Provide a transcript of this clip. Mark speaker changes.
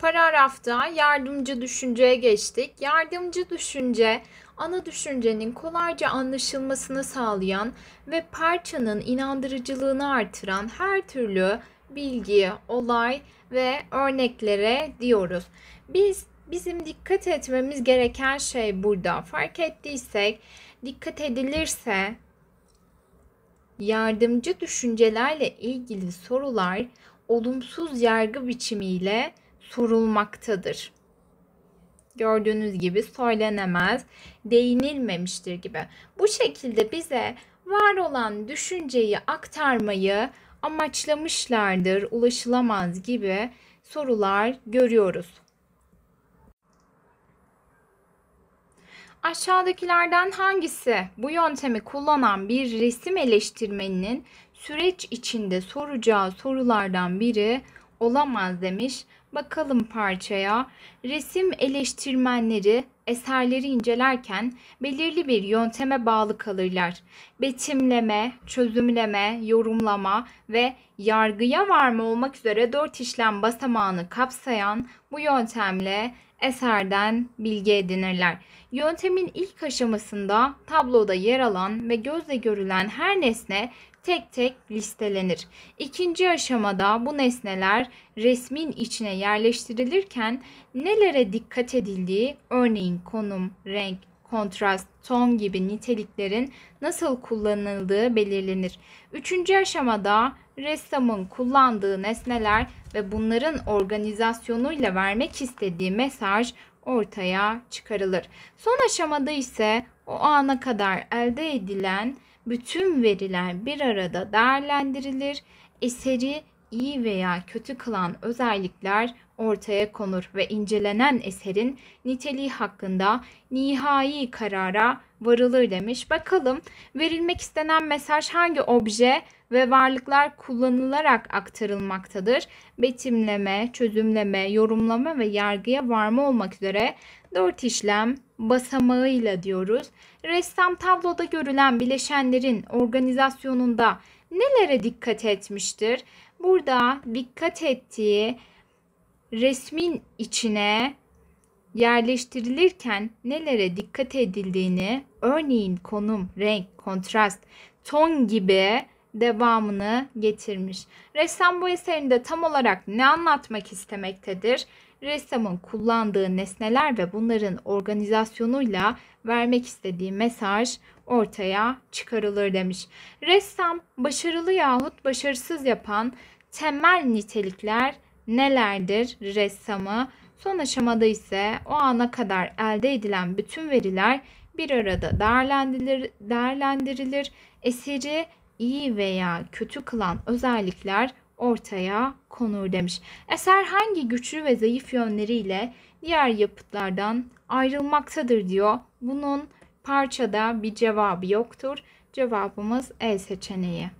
Speaker 1: Paragrafta yardımcı düşünceye geçtik. Yardımcı düşünce ana düşüncenin kolayca anlaşılmasını sağlayan ve parçanın inandırıcılığını artıran her türlü bilgi, olay ve örneklere diyoruz. Biz bizim dikkat etmemiz gereken şey burada. Fark ettiysek, dikkat edilirse yardımcı düşüncelerle ilgili sorular olumsuz yargı biçimiyle sorulmaktadır. Gördüğünüz gibi söylenemez, değinilmemiştir gibi. Bu şekilde bize var olan düşünceyi aktarmayı amaçlamışlardır, ulaşılamaz gibi sorular görüyoruz. Aşağıdakilerden hangisi bu yöntemi kullanan bir resim eleştirmeninin süreç içinde soracağı sorulardan biri olamaz demiş. Bakalım parçaya. Resim eleştirmenleri eserleri incelerken belirli bir yönteme bağlı kalırlar. Betimleme, çözümleme, yorumlama ve yargıya varma olmak üzere dört işlem basamağını kapsayan bu yöntemle eserden bilgi edinirler. Yöntemin ilk aşamasında tabloda yer alan ve gözle görülen her nesne tek tek listelenir. İkinci aşamada bu nesneler resmin içine yerleştirilirken nelere dikkat edildiği, örneğin konum, renk, kontrast, ton gibi niteliklerin nasıl kullanıldığı belirlenir. Üçüncü aşamada ressamın kullandığı nesneler ve bunların organizasyonuyla vermek istediği mesaj ortaya çıkarılır. Son aşamada ise o ana kadar elde edilen bütün veriler bir arada değerlendirilir, eseri iyi veya kötü kılan özellikler ortaya konur ve incelenen eserin niteliği hakkında nihai karara varılır demiş. Bakalım verilmek istenen mesaj hangi obje ve varlıklar kullanılarak aktarılmaktadır? Betimleme, çözümleme, yorumlama ve yargıya varma olmak üzere dört işlem basamağıyla diyoruz. Ressam tabloda görülen bileşenlerin organizasyonunda nelere dikkat etmiştir? Burada dikkat ettiği resmin içine yerleştirilirken nelere dikkat edildiğini örneğin konum, renk, kontrast, ton gibi devamını getirmiş. Ressam bu eserinde tam olarak ne anlatmak istemektedir? Ressamın kullandığı nesneler ve bunların organizasyonuyla vermek istediği mesaj ortaya çıkarılır demiş. Ressam başarılı yahut başarısız yapan temel nitelikler nelerdir ressamı? Son aşamada ise o ana kadar elde edilen bütün veriler bir arada değerlendirilir, değerlendirilir eseri iyi veya kötü kılan özellikler ortaya konur demiş. Eser hangi güçlü ve zayıf yönleriyle diğer yapıtlardan ayrılmaktadır diyor. Bunun parçada bir cevabı yoktur. Cevabımız E seçeneği.